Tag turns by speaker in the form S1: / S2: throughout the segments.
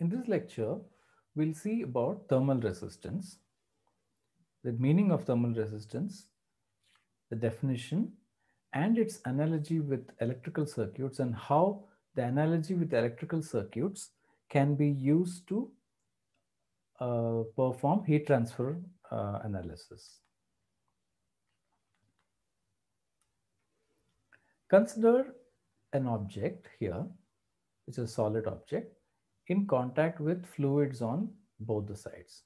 S1: In this lecture, we'll see about thermal resistance, the meaning of thermal resistance, the definition, and its analogy with electrical circuits and how the analogy with electrical circuits can be used to uh, perform heat transfer uh, analysis. Consider an object here, which is a solid object in contact with fluids on both the sides.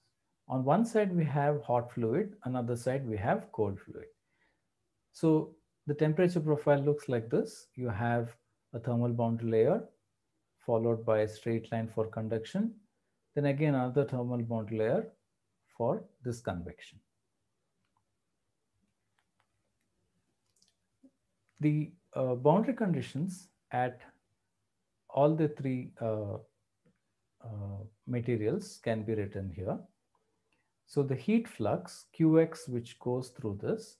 S1: On one side, we have hot fluid, another side, we have cold fluid. So the temperature profile looks like this. You have a thermal boundary layer followed by a straight line for conduction. Then again, another thermal boundary layer for this convection. The uh, boundary conditions at all the three uh, uh, materials can be written here. So the heat flux Qx, which goes through this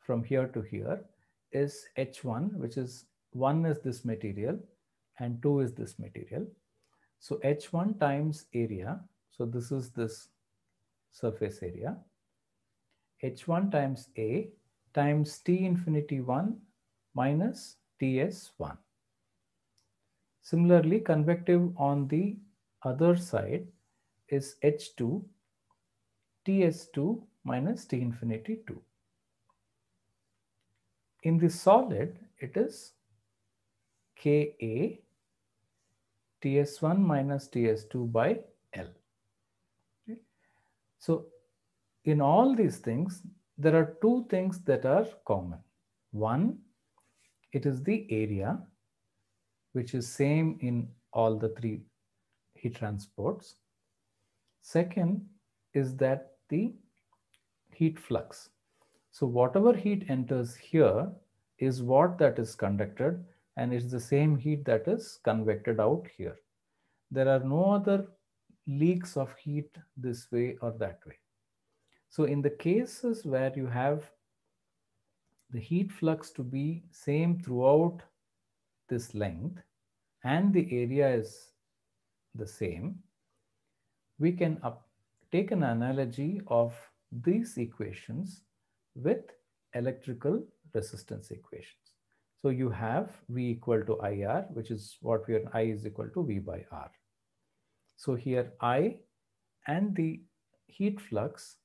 S1: from here to here is H1, which is one is this material and two is this material. So H1 times area. So this is this surface area. H1 times A times T infinity 1 minus TS 1. Similarly, convective on the other side is H2 Ts2 minus T infinity 2. In the solid, it is Ka Ts1 minus Ts2 by L. So in all these things, there are two things that are common. One, it is the area, which is same in all the three he transports. Second is that the heat flux. So whatever heat enters here is what that is conducted and it's the same heat that is convected out here. There are no other leaks of heat this way or that way. So in the cases where you have the heat flux to be same throughout this length and the area is the same, we can take an analogy of these equations with electrical resistance equations. So you have V equal to IR, which is what we are, I is equal to V by R. So here I and the heat flux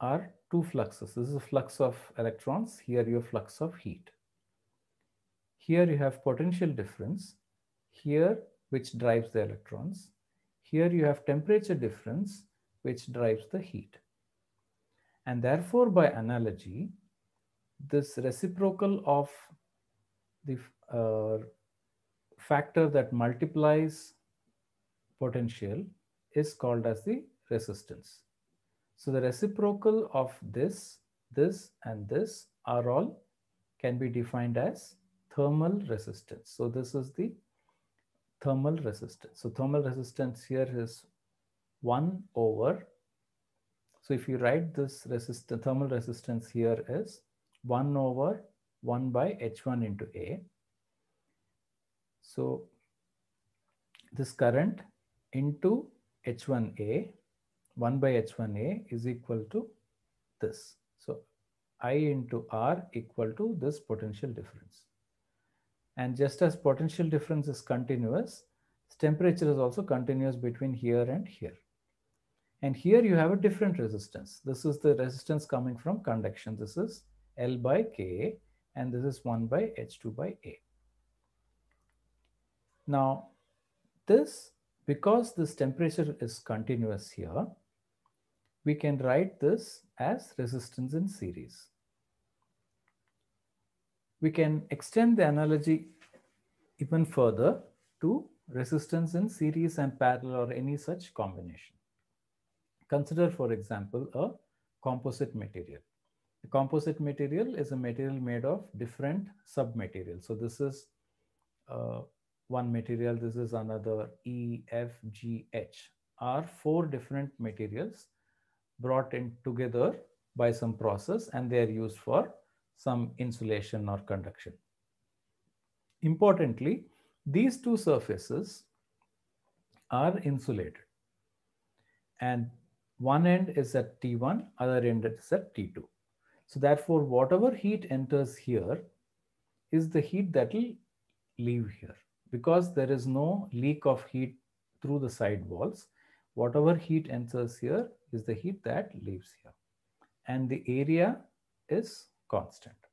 S1: are two fluxes. This is a flux of electrons. Here you have flux of heat. Here you have potential difference. Here which drives the electrons. Here you have temperature difference, which drives the heat. And therefore, by analogy, this reciprocal of the uh, factor that multiplies potential is called as the resistance. So the reciprocal of this, this, and this are all can be defined as thermal resistance. So this is the thermal resistance. So thermal resistance here is 1 over, so if you write this resistance, thermal resistance here is 1 over 1 by H1 into A. So this current into H1A, 1 by H1A is equal to this. So I into R equal to this potential difference. And just as potential difference is continuous, temperature is also continuous between here and here. And here you have a different resistance. This is the resistance coming from conduction. This is L by K, and this is 1 by H2 by A. Now, this, because this temperature is continuous here, we can write this as resistance in series we can extend the analogy even further to resistance in series and parallel or any such combination. Consider, for example, a composite material. The composite material is a material made of different submaterials. So this is uh, one material, this is another E, F, G, H are four different materials brought in together by some process and they are used for some insulation or conduction. Importantly, these two surfaces are insulated. And one end is at T1, other end is at T2. So therefore, whatever heat enters here is the heat that will leave here because there is no leak of heat through the side walls. Whatever heat enters here is the heat that leaves here. And the area is constant.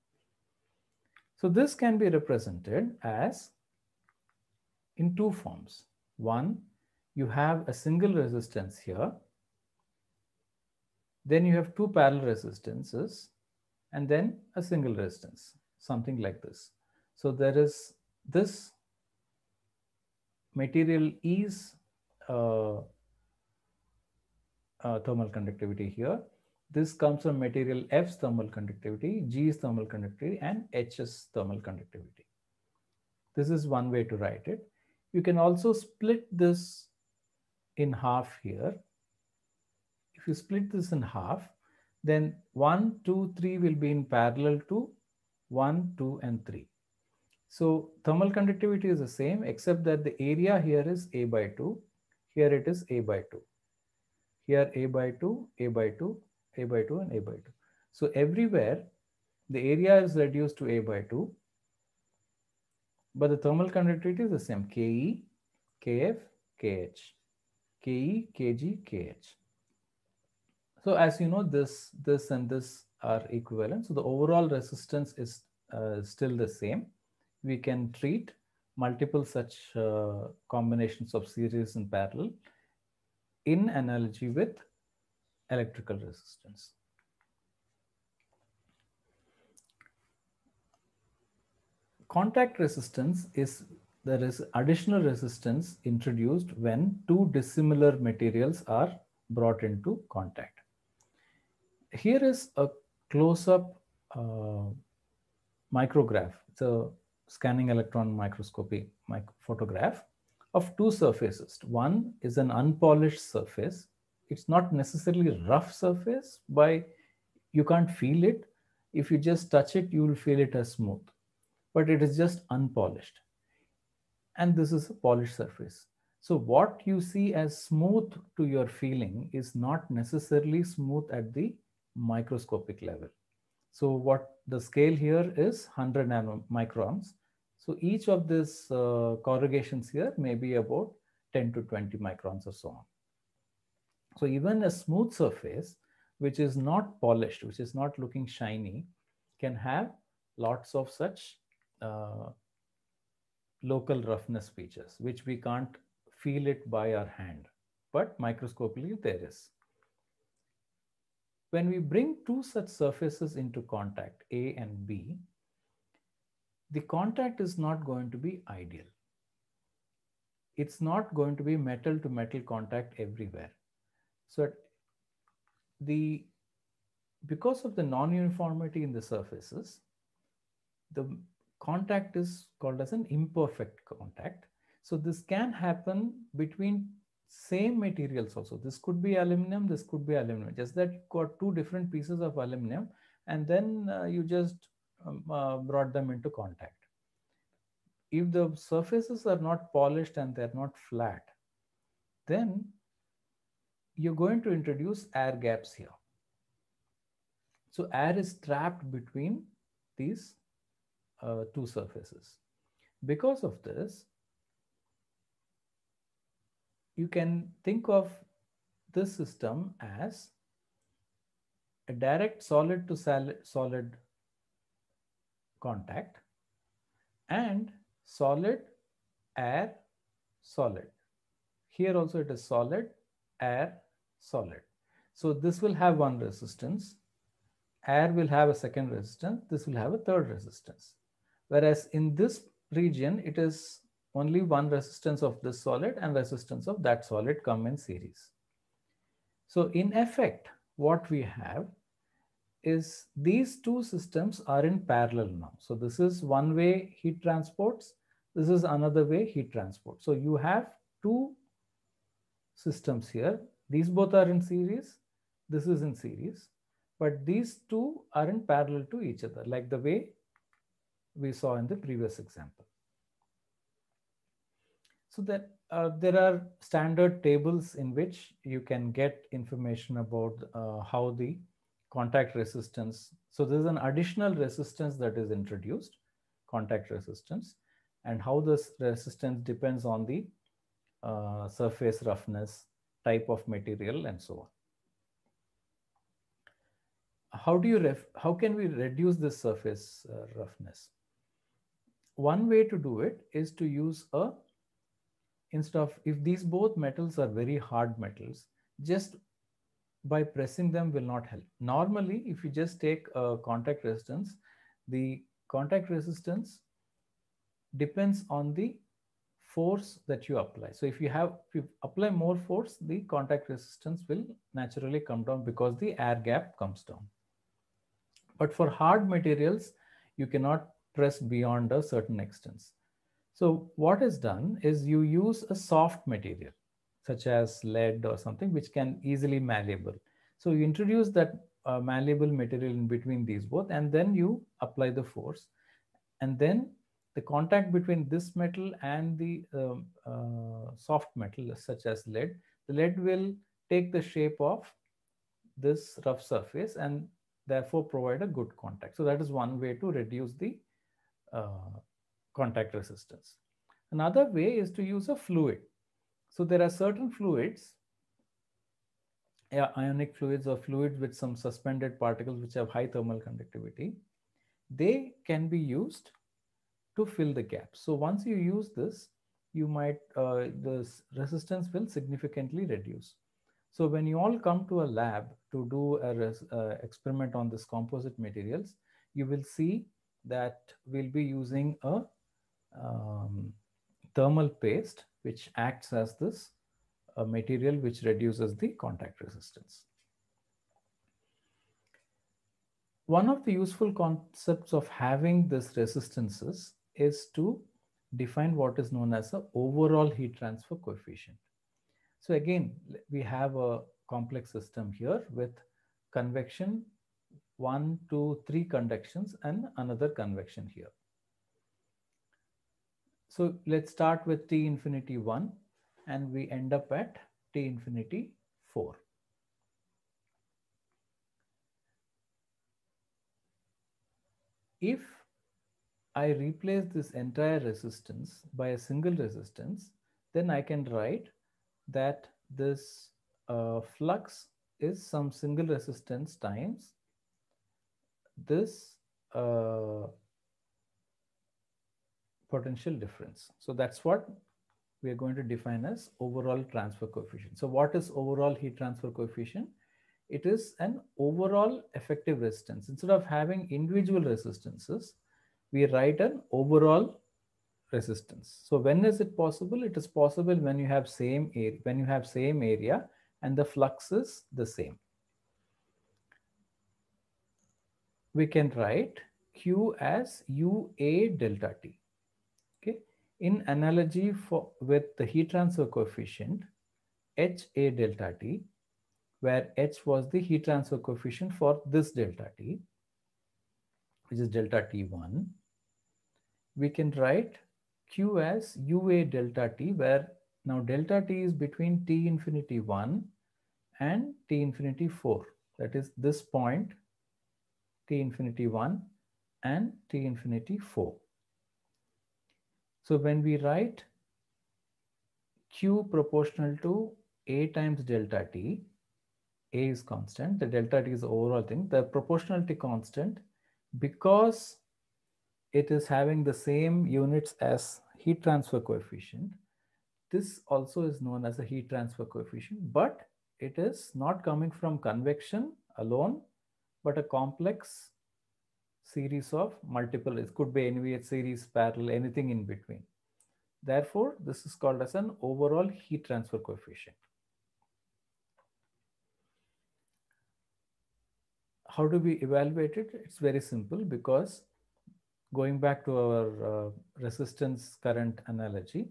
S1: So this can be represented as in two forms. One, you have a single resistance here. Then you have two parallel resistances and then a single resistance, something like this. So there is this material is uh, uh, thermal conductivity here this comes from material F's thermal conductivity, G's thermal conductivity, and H's thermal conductivity. This is one way to write it. You can also split this in half here. If you split this in half, then 1, 2, 3 will be in parallel to 1, 2, and 3. So thermal conductivity is the same, except that the area here is A by 2. Here it is A by 2. Here A by 2, A by 2, a by 2 and a by 2. So everywhere the area is reduced to a by 2, but the thermal conductivity is the same Ke, Kf, Kh, Ke, Kg, Kh. So as you know, this, this and this are equivalent. So the overall resistance is uh, still the same. We can treat multiple such uh, combinations of series and parallel in analogy with electrical resistance. Contact resistance is there is additional resistance introduced when two dissimilar materials are brought into contact. Here is a close-up uh, micrograph. It's a scanning electron microscopy microphotograph photograph of two surfaces. One is an unpolished surface it's not necessarily rough surface by you can't feel it if you just touch it you will feel it as smooth but it is just unpolished and this is a polished surface so what you see as smooth to your feeling is not necessarily smooth at the microscopic level so what the scale here is 100 nanometers. microns so each of these uh, corrugations here may be about 10 to 20 microns or so on so even a smooth surface, which is not polished, which is not looking shiny, can have lots of such uh, local roughness features, which we can't feel it by our hand, but microscopically there is. When we bring two such surfaces into contact, A and B, the contact is not going to be ideal. It's not going to be metal to metal contact everywhere. So the because of the non-uniformity in the surfaces, the contact is called as an imperfect contact. So this can happen between same materials also. This could be aluminum, this could be aluminum. Just that you got two different pieces of aluminum and then uh, you just um, uh, brought them into contact. If the surfaces are not polished and they're not flat, then you're going to introduce air gaps here. So air is trapped between these uh, two surfaces. Because of this, you can think of this system as a direct solid to solid contact and solid air solid. Here also it is solid air, solid. So this will have one resistance. Air will have a second resistance. This will have a third resistance. Whereas in this region, it is only one resistance of this solid and resistance of that solid come in series. So in effect, what we have is these two systems are in parallel now. So this is one way heat transports. This is another way heat transport. So you have two systems here. These both are in series. This is in series. But these two are in parallel to each other, like the way we saw in the previous example. So that uh, there are standard tables in which you can get information about uh, how the contact resistance. So there's an additional resistance that is introduced, contact resistance, and how this resistance depends on the uh, surface roughness, type of material, and so on. How, do you how can we reduce this surface uh, roughness? One way to do it is to use a, instead of, if these both metals are very hard metals, just by pressing them will not help. Normally, if you just take a uh, contact resistance, the contact resistance depends on the force that you apply. So if you have if you apply more force, the contact resistance will naturally come down because the air gap comes down. But for hard materials, you cannot press beyond a certain extent. So what is done is you use a soft material such as lead or something which can easily malleable. So you introduce that uh, malleable material in between these both and then you apply the force and then the contact between this metal and the um, uh, soft metal such as lead, the lead will take the shape of this rough surface and therefore provide a good contact. So that is one way to reduce the uh, contact resistance. Another way is to use a fluid. So there are certain fluids, ionic fluids or fluids with some suspended particles which have high thermal conductivity. They can be used to fill the gap. So once you use this, you might, uh, the resistance will significantly reduce. So when you all come to a lab to do a uh, experiment on this composite materials, you will see that we'll be using a um, thermal paste, which acts as this a uh, material which reduces the contact resistance. One of the useful concepts of having this resistances is to define what is known as the overall heat transfer coefficient. So again, we have a complex system here with convection, one, two, three conductions and another convection here. So let's start with T infinity one and we end up at T infinity four. If I replace this entire resistance by a single resistance, then I can write that this uh, flux is some single resistance times this uh, potential difference. So that's what we are going to define as overall transfer coefficient. So what is overall heat transfer coefficient? It is an overall effective resistance. Instead of having individual resistances, we write an overall resistance. So when is it possible? It is possible when you have same area, when you have same area and the flux is the same. We can write Q as UA delta T. Okay. In analogy for with the heat transfer coefficient, HA delta T, where H was the heat transfer coefficient for this delta T, which is delta T1 we can write Q as UA delta T, where now delta T is between T infinity 1 and T infinity 4. That is this point, T infinity 1 and T infinity 4. So when we write Q proportional to A times delta T, A is constant, the delta T is the overall thing, the proportionality constant, because it is having the same units as heat transfer coefficient. This also is known as a heat transfer coefficient, but it is not coming from convection alone, but a complex series of multiple, it could be NVH series, parallel, anything in between. Therefore, this is called as an overall heat transfer coefficient. How do we evaluate it? It's very simple because going back to our uh, resistance current analogy,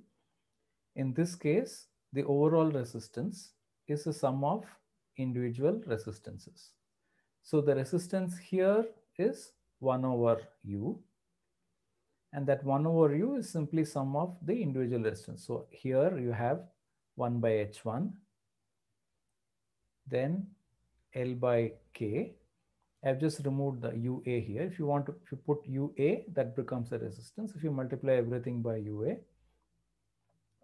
S1: in this case, the overall resistance is the sum of individual resistances. So the resistance here is 1 over u. And that 1 over u is simply sum of the individual resistance. So here you have 1 by h1, then L by k, I've just removed the UA here. If you want to, if you put UA, that becomes a resistance. If you multiply everything by UA,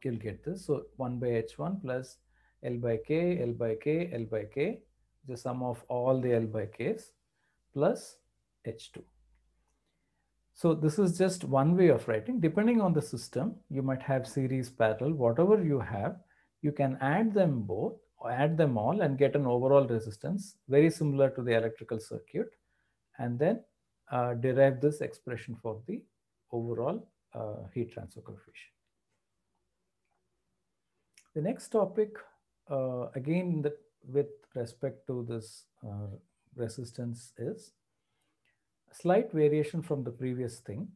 S1: you'll get this. So 1 by H1 plus L by K, L by K, L by K, the sum of all the L by Ks plus H2. So this is just one way of writing. Depending on the system, you might have series, parallel, whatever you have, you can add them both add them all and get an overall resistance very similar to the electrical circuit and then uh, derive this expression for the overall uh, heat transfer coefficient. The next topic, uh, again the, with respect to this uh, resistance is slight variation from the previous thing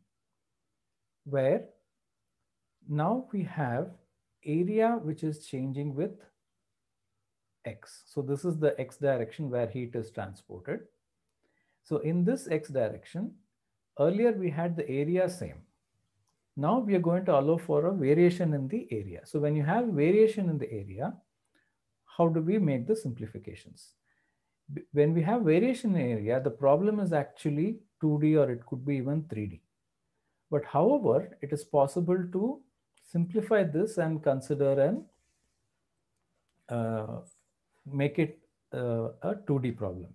S1: where now we have area which is changing with x. So this is the x direction where heat is transported. So in this x direction, earlier we had the area same. Now we are going to allow for a variation in the area. So when you have variation in the area, how do we make the simplifications? When we have variation in area, the problem is actually 2D or it could be even 3D. But however, it is possible to simplify this and consider an uh, make it uh, a 2D problem.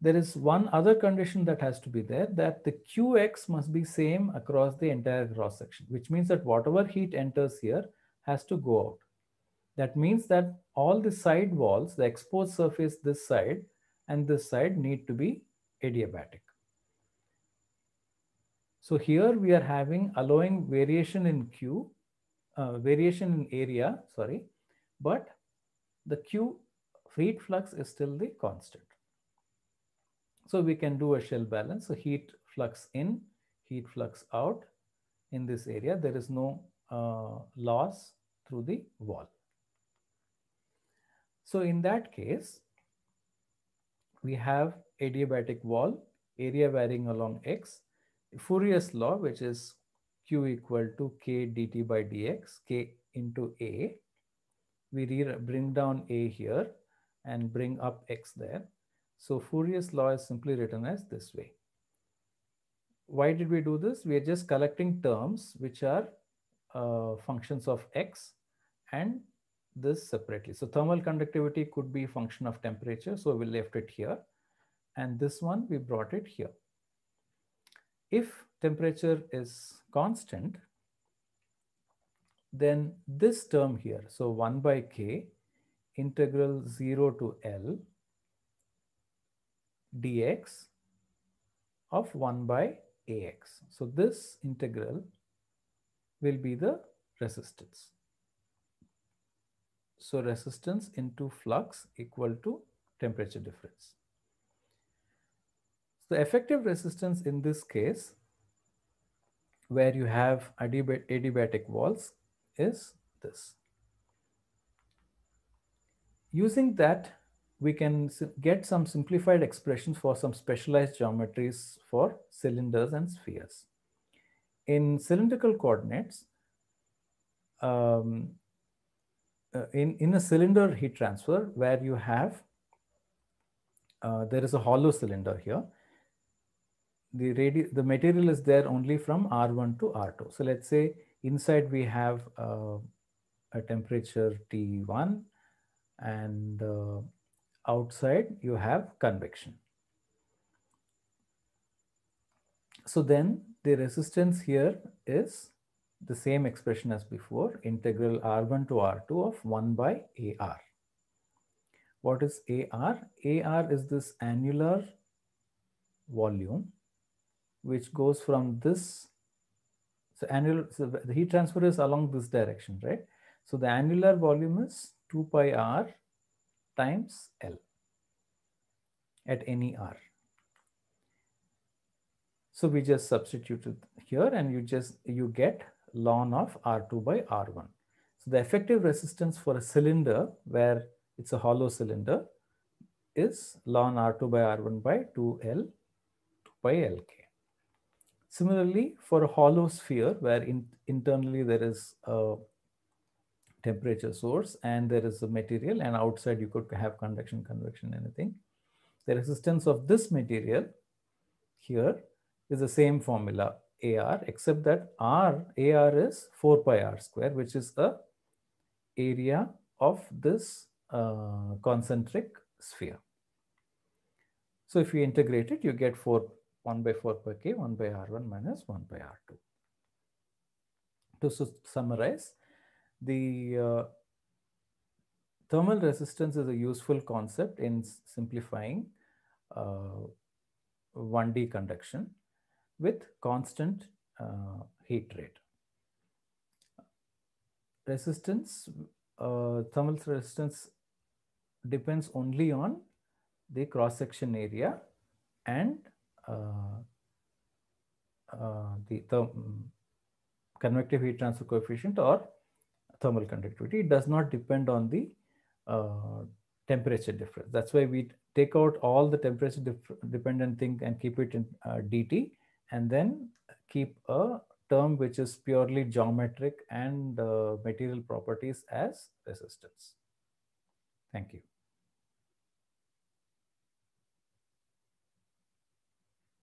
S1: There is one other condition that has to be there that the Qx must be same across the entire cross section, which means that whatever heat enters here has to go out. That means that all the side walls, the exposed surface this side and this side need to be adiabatic. So here we are having allowing variation in Q, uh, variation in area, sorry, but the Q heat flux is still the constant. So we can do a shell balance. So heat flux in, heat flux out. In this area, there is no uh, loss through the wall. So in that case, we have adiabatic wall, area varying along x, Fourier's law, which is q equal to k dt by dx, k into a, we bring down A here and bring up X there. So Fourier's law is simply written as this way. Why did we do this? We are just collecting terms which are uh, functions of X and this separately. So thermal conductivity could be function of temperature. So we left it here. And this one, we brought it here. If temperature is constant, then this term here, so 1 by k integral 0 to L dx of 1 by ax. So this integral will be the resistance. So resistance into flux equal to temperature difference. So effective resistance in this case, where you have adiabatic walls is this. Using that, we can get some simplified expressions for some specialized geometries for cylinders and spheres. In cylindrical coordinates, um, uh, in, in a cylinder heat transfer where you have, uh, there is a hollow cylinder here. The, the material is there only from R1 to R2. So let's say Inside we have uh, a temperature T1 and uh, outside you have convection. So then the resistance here is the same expression as before, integral R1 to R2 of 1 by AR. What is AR? AR is this annular volume which goes from this so annular, so the heat transfer is along this direction, right? So the annular volume is 2 pi r times L at any r. So we just substituted here and you just, you get ln of R2 by R1. So the effective resistance for a cylinder where it's a hollow cylinder is ln R2 by R1 by 2L 2 by LK. Similarly, for a hollow sphere where in, internally there is a temperature source and there is a material and outside you could have conduction, convection, anything. The resistance of this material here is the same formula AR except that R, AR is 4 pi R square which is the area of this uh, concentric sphere. So if you integrate it, you get 4 1 by 4 per k, 1 by r1 minus 1 by r2. To summarize, the uh, thermal resistance is a useful concept in simplifying uh, 1D conduction with constant uh, heat rate. Resistance, uh, thermal resistance depends only on the cross section area and uh, uh, the therm mm, convective heat transfer coefficient or thermal conductivity. It does not depend on the uh, temperature difference. That's why we take out all the temperature dependent thing and keep it in uh, dT and then keep a term which is purely geometric and uh, material properties as resistance. Thank you.